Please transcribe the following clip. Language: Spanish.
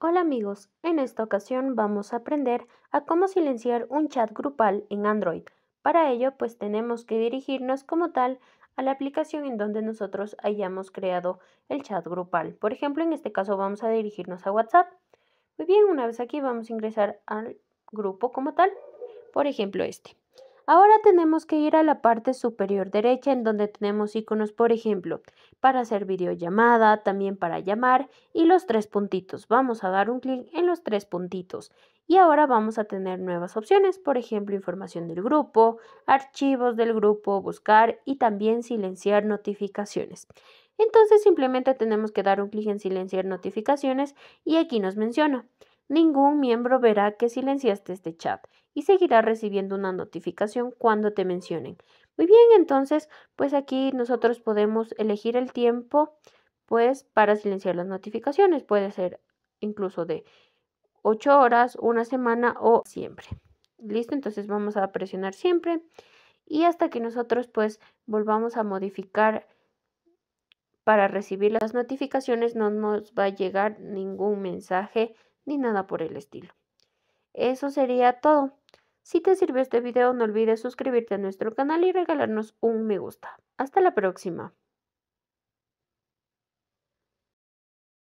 Hola amigos, en esta ocasión vamos a aprender a cómo silenciar un chat grupal en Android. Para ello pues tenemos que dirigirnos como tal a la aplicación en donde nosotros hayamos creado el chat grupal. Por ejemplo, en este caso vamos a dirigirnos a WhatsApp. Muy bien, una vez aquí vamos a ingresar al grupo como tal, por ejemplo este. Ahora tenemos que ir a la parte superior derecha en donde tenemos iconos, por ejemplo, para hacer videollamada, también para llamar y los tres puntitos. Vamos a dar un clic en los tres puntitos y ahora vamos a tener nuevas opciones, por ejemplo, información del grupo, archivos del grupo, buscar y también silenciar notificaciones. Entonces simplemente tenemos que dar un clic en silenciar notificaciones y aquí nos menciona ningún miembro verá que silenciaste este chat y seguirá recibiendo una notificación cuando te mencionen. Muy bien, entonces, pues aquí nosotros podemos elegir el tiempo, pues, para silenciar las notificaciones. Puede ser incluso de 8 horas, una semana o siempre. Listo, entonces vamos a presionar siempre y hasta que nosotros pues volvamos a modificar para recibir las notificaciones no nos va a llegar ningún mensaje ni nada por el estilo. Eso sería todo. Si te sirvió este video no olvides suscribirte a nuestro canal y regalarnos un me gusta. Hasta la próxima.